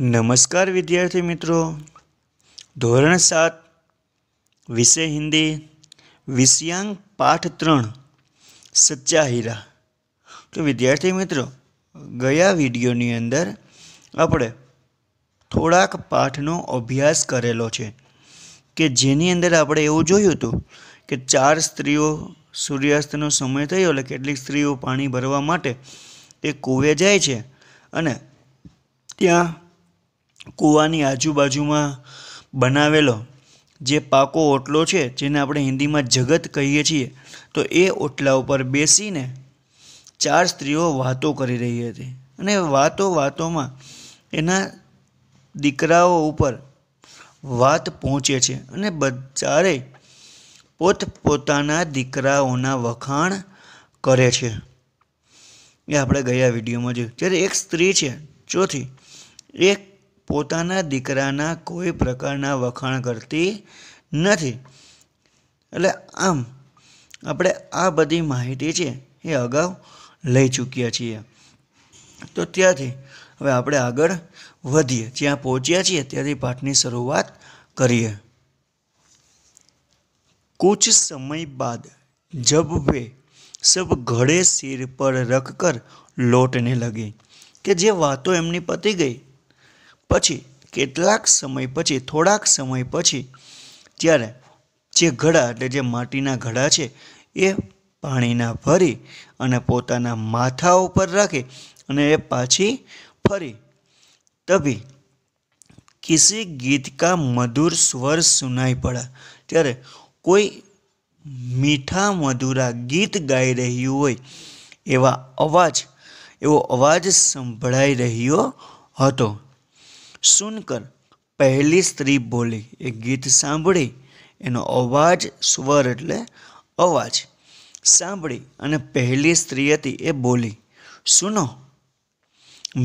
નમસ્કાર વિદ્યાર્થી મિત્રો ધોરણ સાત વિષય હિન્દી વિષયાંક પાઠ ત્રણ સચ્ચા હીરા તો વિદ્યાર્થી મિત્રો ગયા વિડીયોની અંદર આપણે થોડાક પાઠનો અભ્યાસ કરેલો છે કે જેની અંદર આપણે એવું જોયું હતું કે ચાર સ્ત્રીઓ સૂર્યાસ્તનો સમય થયો એટલે કેટલીક સ્ત્રીઓ પાણી ભરવા માટે એ કૂવે જાય છે અને ત્યાં કૂવાની આજુબાજુમાં બનાવેલો જે પાકો ઓટલો છે જેને આપણે હિન્દીમાં જગત કહીએ છીએ તો એ ઓટલા ઉપર બેસીને ચાર સ્ત્રીઓ વાતો કરી રહી હતી અને વાતો વાતોમાં એના દીકરાઓ ઉપર વાત પહોંચે છે અને ચારે પોતપોતાના દીકરાઓના વખાણ કરે છે એ આપણે ગયા વિડીયોમાં જોયું જ્યારે એક સ્ત્રી છે ચોથી એક પોતાના દીકરાના કોઈ પ્રકારના વખાણ કરતી નથી એટલે આમ આપણે આ બધી માહિતી છે એ અગાઉ લઈ ચૂક્યા છીએ તો ત્યાંથી હવે આપણે આગળ વધીએ જ્યાં પહોંચ્યા છીએ ત્યાંથી પાઠની શરૂઆત કરીએ કુછ સમય બાદ જબ વે સબ ઘડે સિર પર રખ કર લોટને લગી કે જે વાતો એમની પતી ગઈ પછી કેટલાક સમય પછી થોડાક સમય પછી જ્યારે જે ઘડા એટલે જે માટીના ઘડા છે એ પાણીના ભરી અને પોતાના માથા ઉપર રાખી અને એ પાછી ફરી તભી કિસી ગીત કા મધુર સ્વર સુનાઈ પડા ત્યારે કોઈ મીઠા મધુરા ગીત ગાઈ રહ્યું હોય એવા અવાજ એવો અવાજ સંભળાઈ રહ્યો હતો સુનકર પહેલી સ્ત્રી બોલી એ ગીત સાંભળી એનો અવાજ સ્વર એટલે અવાજ સાંભળી અને પહેલી સ્ત્રી હતી એ બોલી સુનો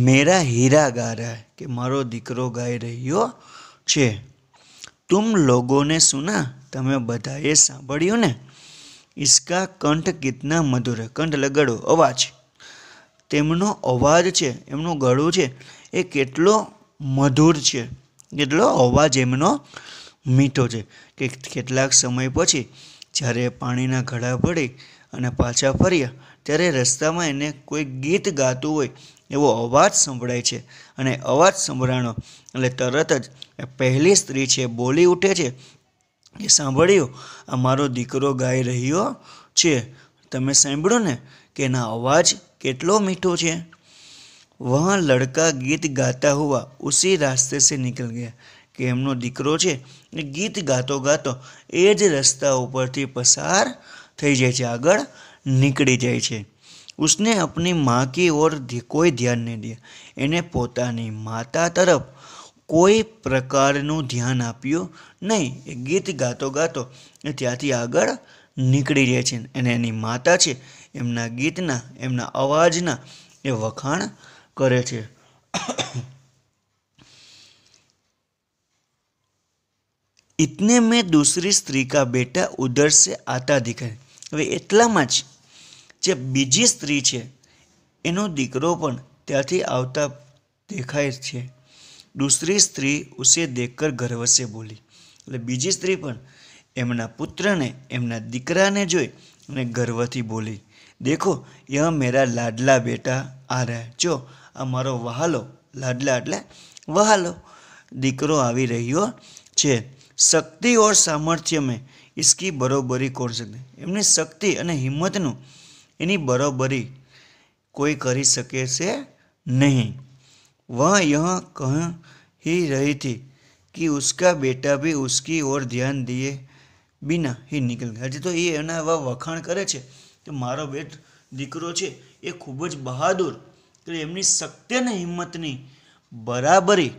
મેરા હીરા ગા રહા કે મારો દીકરો ગાઈ રહ્યો છે તુમ લોગોને સુના તમે બધાએ સાંભળ્યું ને ઇસકા કંઠ કિતના મધુર કંઠ લગડો અવાજ તેમનો અવાજ છે એમનું ગળું છે એ કેટલો મધુર છે કેટલો અવાજ એમનો મીઠો છે કે કેટલાક સમય પછી જ્યારે પાણીના ઘડા પડી અને પાછા ફર્યા ત્યારે રસ્તામાં એને કોઈ ગીત ગાતું હોય એવો અવાજ સંભળાય છે અને અવાજ સંભળાણો એટલે તરત જ એ પહેલી સ્ત્રી છે બોલી ઉઠે છે એ સાંભળ્યું આ મારો દીકરો ગાઈ રહ્યો છે તમે સાંભળ્યું ને કે એના અવાજ કેટલો મીઠો છે વહાં લડકા ગીત ગાતા હુઆ ઉસી રાસ્તે સે નીકળ ગયા કે એમનો દીકરો છે એ ગીત ગાતો ગાતો એ જ રસ્તા ઉપરથી પસાર થઈ જાય છે આગળ નીકળી જાય છે ઉસને આપણી માં કી ઓર કોઈ ધ્યાન નહીં દે એને પોતાની માતા તરફ કોઈ પ્રકારનું ધ્યાન આપ્યું નહીં એ ગીત ગાતો ગાતો એ ત્યાંથી આગળ નીકળી જાય છે અને એની માતા છે એમના ગીતના એમના અવાજના એ વખાણ કરે છે ઇતને મેં દૂસરી સ્ત્રી કા બેટા ઉધર સે આતા દિખાય હવે એટલામાં જ જે બીજી સ્ત્રી છે એનો દીકરો પણ ત્યાંથી આવતા દેખાય છે દૂસરી સ્ત્રી ઉસે દેખકર ગર્વ બોલી એટલે બીજી સ્ત્રી પણ એમના પુત્રને એમના દીકરાને જોઈ અને ગર્વથી બોલી દેખો એ મેરા लाडला બેટા આ રહ્યા જો આ મારો વહાલો લાડલા એટલે વહાલો દીકરો આવી રહ્યો છે શક્તિ ઓર સામર્થ્ય મેં ઇસકી બરોબરી કોણ શકે એમની શક્તિ અને હિંમતનું એની બરોબરી કોઈ કરી શકે છે નહીં વહ યહ કહી રહી થી કે ઉસકા બેટા બી ઉસકી ઓર ધ્યાન દિયે બિના હી નિકલ ગયા હજી તો એ એના એવા વખાણ કરે છે કે મારો બેટ દીકરો છે એ ખૂબ જ બહાદુર એટલે એમની શક્તિ અને હિંમતની બરાબરી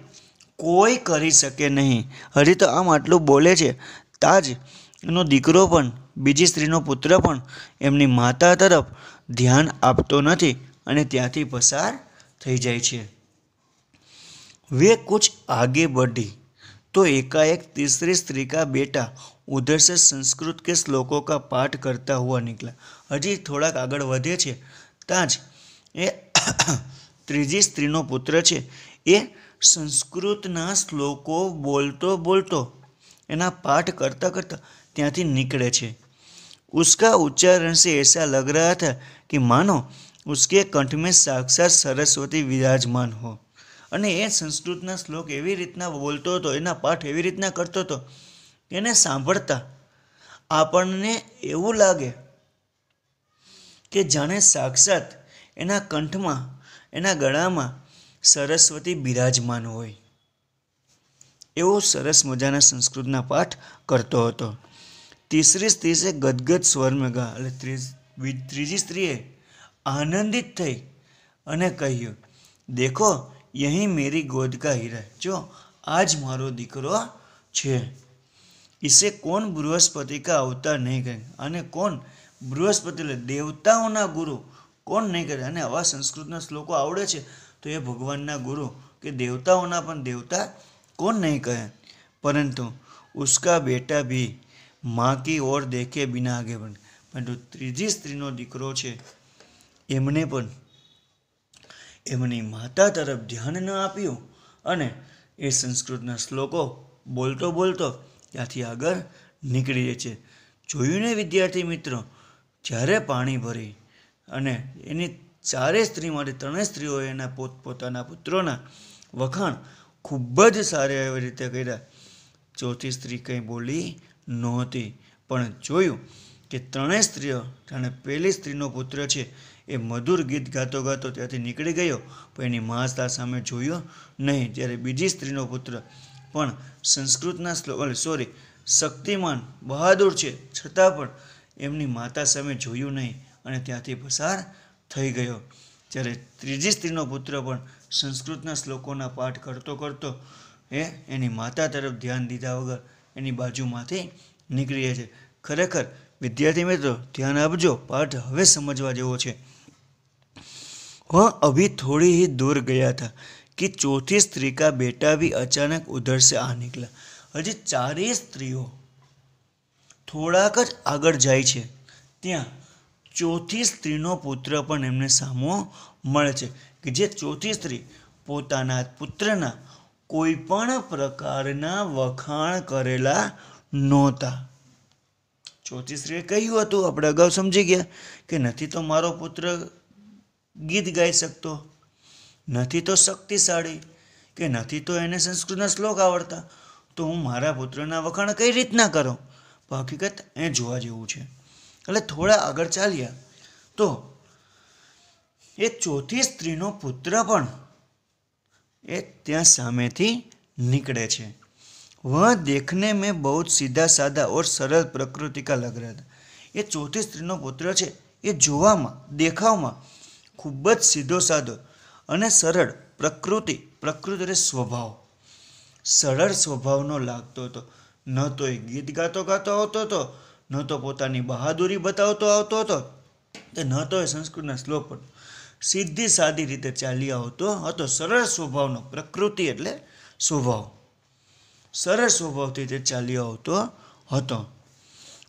કોઈ કરી શકે નહીં હજી તો આમ આટલું બોલે છે તાજ એનો દીકરો પણ બીજી સ્ત્રીનો પુત્ર પણ એમની માતા તરફ ધ્યાન આપતો નથી અને ત્યાંથી પસાર થઈ જાય છે વે કુછ આગે બઢી તો એકાએક તીસરી स्त्री का बेटा उधर से संस्कृत के श्लोकों का पाठ करता हुआ निकला હજી થોડાક આગળ વધે છે ત્યાં જ એ ત્રીજી સ્ત્રીનો પુત્ર છે એ સંસ્કૃતના શ્લોકો બોલતો બોલતો એના પાઠ કરતાં કરતાં ત્યાંથી નીકળે છે ઉસકા ઉચ્ચારણ સે એસા લગ રહ્યા થા કે માનો ઉસકે કંઠ મેં સાક્ષાત સરસ્વતી વિરાજમાન હો અને એ સંસ્કૃતના શ્લોક એવી રીતના બોલતો હતો એના પાઠ એવી રીતના કરતો હતો એને સાંભળતા આપણને એવું લાગે કે જાણે સાક્ષાત એના કંઠમાં એના ગળામાં સરસ્વતી બિરાજમાન હોય એવો સરસ મજાના સંસ્કૃતના પાઠ કરતો હતો તીસરી સ્ત્રીએ ગદગદ સ્વર ગા એટલે ત્રીજી સ્ત્રીએ આનંદિત થઈ અને કહ્યું દેખો અહીં મેરી ગોદકા કા હીરા જો આજ મારો દીકરો છે ઈસે કોણ બૃહસ્પતિ કા અવતાર નહીં કરે અને કોણ બૃહસ્પતિ એટલે દેવતાઓના ગુરુ કોણ નહીં કરે અને આવા સંસ્કૃતના શ્લોકો આવડે છે તો એ ભગવાનના ગુરુ કે દેવતાઓના પણ દેવતા કોણ નહીં કહે પરંતુ ઉસકા બેટા ભી માં કી ઓર દેખે બિના આગે પણ પરંતુ ત્રીજી સ્ત્રીનો દીકરો છે એમને પણ એમની માતા તરફ ધ્યાન ન આપ્યું અને એ સંસ્કૃતના શ્લોકો બોલતો બોલતો ત્યાંથી આગળ નીકળી જાય છે જોયુંને વિદ્યાર્થી મિત્રો જ્યારે પાણી ભરી અને એની ચારે સ્ત્રી માટે ત્રણે સ્ત્રીઓ એના પોતપોતાના પુત્રોના વખાણ ખૂબ જ સારી એવી રીતે કર્યા ચોથી સ્ત્રી કંઈ બોલી નહોતી પણ જોયું કે ત્રણેય સ્ત્રીઓ જાણે પહેલી સ્ત્રીનો પુત્ર છે એ મધુર ગીત ગાતો ગાતો ત્યાંથી નીકળી ગયો પણ એની મહાસતા સામે જોયો નહીં ત્યારે બીજી સ્ત્રીનો પુત્ર પણ સંસ્કૃતના શ્લોક સોરી શક્તિમાન બહાદુર છે છતાં પણ એમની માતા સામે જોયું નહીં અને ત્યાંથી પસાર થઈ ગયો જ્યારે ત્રીજી સ્ત્રીનો પુત્ર પણ સંસ્કૃતના શ્લોકોના પાઠ કરતો કરતો એ એની માતા તરફ ધ્યાન દીધા વગર એની બાજુમાંથી નીકળી જાય છે ખરેખર વિદ્યાર્થી મિત્રો ધ્યાન આપજો પાઠ હવે સમજવા જેવો છે વહ અભી થોડી દૂર ગયા હતા કે ચોથી સ્ત્રી કા બેટા ભી અચાનક ઉધર સે આ નીકળ્યા હજી ચારેય સ્ત્રીઓ થોડાક જ આગળ જાય છે ત્યાં ચોથી સ્ત્રીનો પુત્ર પણ એમને સામો મળે છે કે જે ચોથી સ્ત્રી પોતાના પુત્રના કોઈ પણ પ્રકારના વખાણ કરેલા નહોતા જ્યોતિષીએ કહ્યું હતું આપણે અગાઉ સમજી ગયા કે નથી તો મારો પુત્ર ગીત ગાઈ શકતો નથી તો શક્તિશાળી કે નથી તો એને સંસ્કૃતના શ્લોક આવડતા તો હું મારા પુત્રના વખાણ કઈ રીતના કરો હકીકત એ જોવા જેવું છે એટલે થોડા આગળ ચાલ્યા તો એ ચોથી સ્ત્રીનો પુત્ર પણ એ ત્યાં સામેથી નીકળે છે वह देखने में बहुत सीधा साधा और सरल प्रकृति का लग रहा था એ ચોથી સ્ત્રીનો પુત્ર છે એ જોવામાં દેખાવમાં ખૂબ જ સીધો સાધો અને સરળ પ્રકૃતિ પ્રકૃતિ પ્રકૃતિને સ્વભાવ સરળ સ્વભાવનો લાગતો હતો ન તો એ ગીત ગાતો ગાતો આવતો હતો ન તો પોતાની બહાદુરી બતાવતો આવતો હતો કે ન તો એ સંસ્કૃતના શ્લોક પણ સીધી સાદી રીતે ચાલી આવતો હતો સરળ સ્વભાવનો પ્રકૃતિ એટલે સ્વભાવ સરસ સ્વભાવથી તે ચાલ્યો આવતો હતો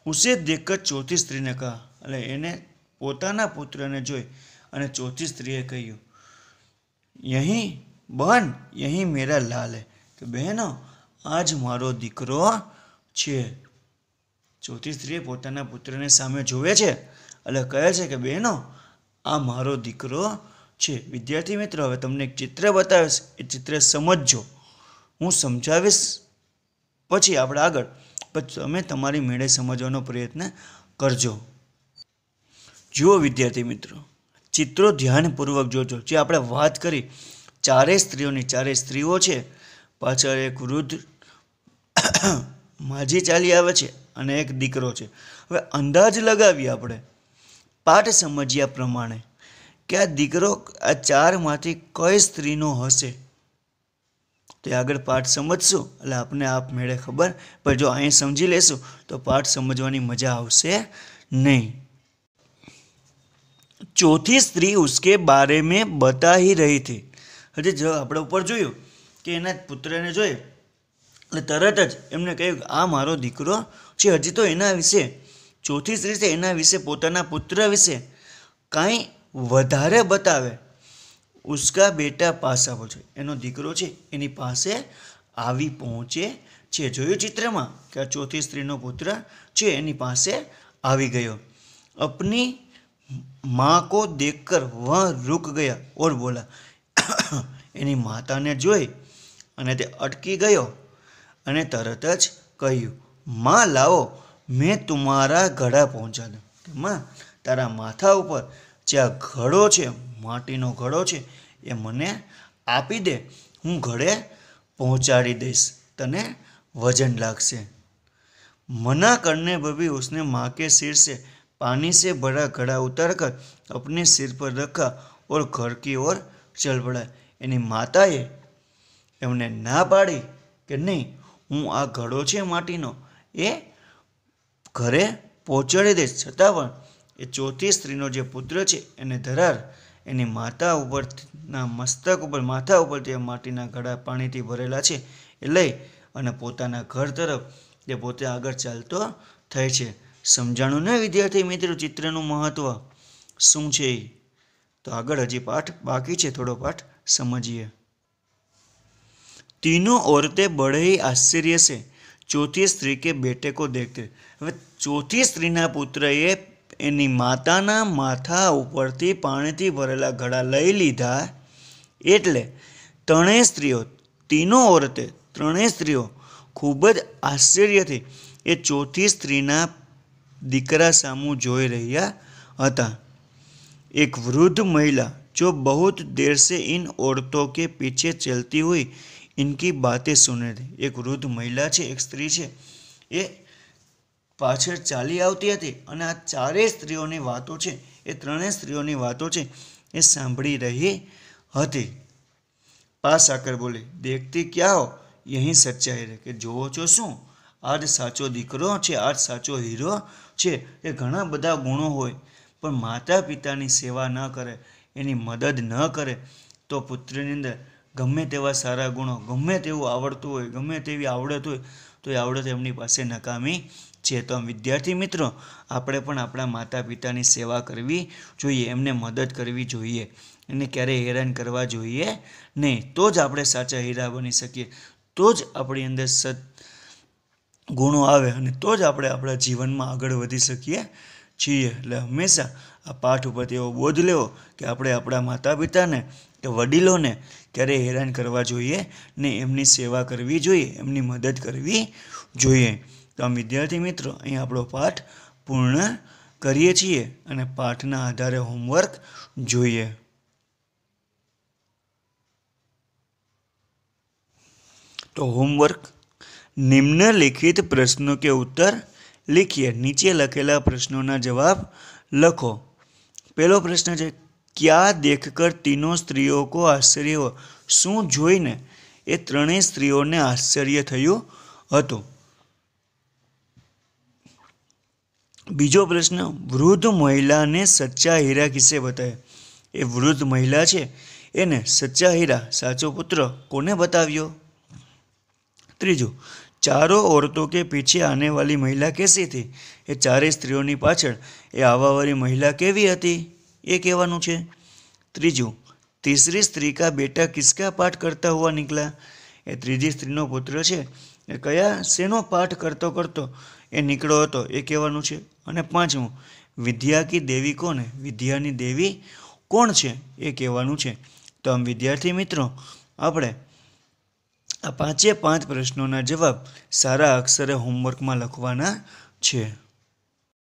ઉસે દેખ ચોથી સ્ત્રીને કહા એટલે એને પોતાના પુત્રને જોઈ અને ચોથી સ્ત્રીએ કહ્યું અહીં બન અહીં મેરા લાલ હે કે બહેનો આ જ મારો દીકરો છે ચોથી સ્ત્રીએ પોતાના પુત્રને સામે જોવે છે એટલે કહે છે કે બહેનો આ મારો દીકરો છે વિદ્યાર્થી મિત્રો હવે તમને એક ચિત્ર બતાવીશ એ ચિત્ર સમજજો હું સમજાવીશ પછી આપણે આગળ પછી તમે તમારી મેળે સમજવાનો પ્રયત્ન કરજો જુઓ વિદ્યાર્થી મિત્રો ચિત્રો ધ્યાનપૂર્વક જોજો જે આપણે વાત કરી ચારે સ્ત્રીઓની ચારે સ્ત્રીઓ છે પાછળ એક વૃદ્ધ માજી ચાલી આવે છે અને એક દીકરો છે હવે અંદાજ લગાવીએ આપણે પાઠ સમજ્યા પ્રમાણે કે આ દીકરો આ ચારમાંથી કઈ સ્ત્રીનો હશે તો એ આગળ પાઠ સમજશું એટલે આપને આપમેળે ખબર પણ જો અહીં સમજી લેશું તો પાઠ સમજવાની મજા આવશે નહીં ચોથી સ્ત્રી ઉસકે બારે મેં બતાહી રહી હતી હજી જો આપણે ઉપર જોયું કે એના પુત્રને જોઈએ એટલે તરત જ એમને કહ્યું આ મારો દીકરો છે હજી તો એના વિશે ચોથી સ્ત્રી છે એના વિશે પોતાના પુત્ર વિશે કાંઈ વધારે બતાવે ઉસકા બેટા પાસા પર એનો દીકરો છે એની પાસે આવી પહોંચે છે જોયું ચિત્રમાં કે આ ચોથી સ્ત્રીનો પુત્ર છે એની પાસે આવી ગયો અપની માં કો દેખકર વહ રૂક ગયા ઓર બોલા એની માતાને જોઈ અને તે અટકી ગયો અને તરત જ કહ્યું માં લાવો મેં તમારા ઘડા પહોંચાડ્યું કે માં તારા માથા ઉપર જ્યાં ઘડો છે માટીનો ઘડો છે એ મને આપી દે હું ઘરે પહોંચાડી દઈશ તને વજન લાગશે મના કરને બબી ઉસને માકે કે સિર સે पानी से भरा घड़ा उतार कर अपने सिर पर रखा और घर की ओर चल पड़ा એની માતાએ એમને ના પાડી કે નહીં હું આ ઘડો છે માટીનો એ ઘરે પહોંચાડી દઈશ છતાં પણ એ ચોથી સ્ત્રીનો જે પુત્ર છે એને ધરાર એની માતા ઉપરના મસ્તક ઉપર માથા ઉપરથી માટીના ઘડા પાણીથી ભરેલા છે એ લઈ અને પોતાના ઘર તરફ તે પોતે આગળ ચાલતો થાય છે સમજાણું ને વિદ્યાર્થી મિત્રો ચિત્રનું મહત્ત્વ શું છે તો આગળ હજી પાઠ બાકી છે થોડો પાઠ સમજીએ તીનો ઓરતે બળે આશ્ચર્ય છે ચોથી સ્ત્રી કે બેટેકો કો દેખતે હવે ચોથી સ્ત્રીના પુત્રએ એની માતાના માથા ઉપરથી પાણીથી ભરેલા ઘડા લઈ લીધા એટલે ત્રણેય સ્ત્રીઓ તીનો ઓરતે ત્રણેય સ્ત્રીઓ ખૂબ જ આશ્ચર્યથી એ ચોથી સ્ત્રીના દીકરા સામું જોઈ રહ્યા હતા એક વૃદ્ધ મહિલા જો બહુ देर से इन औरतों के पीछे चलती हुई इनकी बातें सुन रही एक वृद्ध महिला है एक स्त्री है પાછળ ચાલી આવતી હતી અને આ ચારેય સ્ત્રીઓની વાતો છે એ ત્રણેય સ્ત્રીઓની વાતો છે એ સાંભળી રહી હતી પાસ આકર બોલી દેખતી ક્યાં હો અહીં સચ્ચાઈ રહે કે જોવો છો શું આ જ સાચો દીકરો છે આ જ સાચો હીરો છે એ ઘણા બધા ગુણો હોય પણ માતા પિતાની સેવા ન કરે એની મદદ ન કરે તો પુત્રની અંદર ગમે તેવા સારા ગુણો ગમે તેવું આવડતું હોય ગમે તેવી આવડત હોય તો એ આવડત એમની પાસે નકામી છે તો આમ વિદ્યાર્થી મિત્રો આપણે પણ આપણા માતા પિતાની સેવા કરવી જોઈએ એમને મદદ કરવી જોઈએ એને ક્યારેય હેરાન કરવા જોઈએ નહીં તો જ આપણે સાચા હીરા બની શકીએ તો જ આપણી અંદર સદ ગુણો આવે અને તો જ આપણે આપણા જીવનમાં આગળ વધી શકીએ છીએ એટલે હંમેશા આ પાઠ ઉપરથી એવો બોધ લેવો કે આપણે આપણા માતા પિતાને કે વડીલોને ત્યારે હેરાન કરવા જોઈએ ને એમની સેવા કરવી જોઈએ એમની મદદ કરવી જોઈએ તો આ વિદ્યાર્થી મિત્રો અહીં આપણો પાઠ પૂર્ણ કરીએ છીએ અને પાઠના આધારે હોમવર્ક જોઈએ તો હોમવર્ક નિમ્નલિખિત પ્રશ્નો કે ઉત્તર લીખીએ નીચે લખેલા પ્રશ્નોના જવાબ લખો પહેલો પ્રશ્ન છે ક્યા દેખકર તીનો સ્ત્રીઓ કો આશ્ચર્ય શું જોઈને એ ત્રણેય સ્ત્રીઓને આશ્ચર્ય થયું હતું બીજો પ્રશ્ન વૃદ્ધ મહિલાને સચ્ચા હીરા કિસ્સે બતાવે એ વૃદ્ધ મહિલા છે એને સચ્ચા હીરા સાચો પુત્ર કોને બતાવ્યો ત્રીજું ચારો ઓરતો કે પીછે આને વાલી મહિલા કેસી હતી એ ચારેય સ્ત્રીઓની પાછળ એ આવાવાળી મહિલા કેવી હતી એ કહેવાનું છે ત્રીજું તીસરી સ્ત્રી કા બેટા કિસકા પાઠ કરતા હોવા નીકળ્યા એ ત્રીજી સ્ત્રીનો પુત્ર છે એ કયા શેનો પાઠ કરતો કરતો એ નીકળ્યો હતો એ કહેવાનું છે અને પાંચમું વિદ્યા કી દેવી કોને વિદ્યાની દેવી કોણ છે એ કહેવાનું છે તો આમ વિદ્યાર્થી મિત્રો આપણે આ પાંચે પાંચ પ્રશ્નોના જવાબ સારા અક્ષરે હોમવર્કમાં લખવાના છે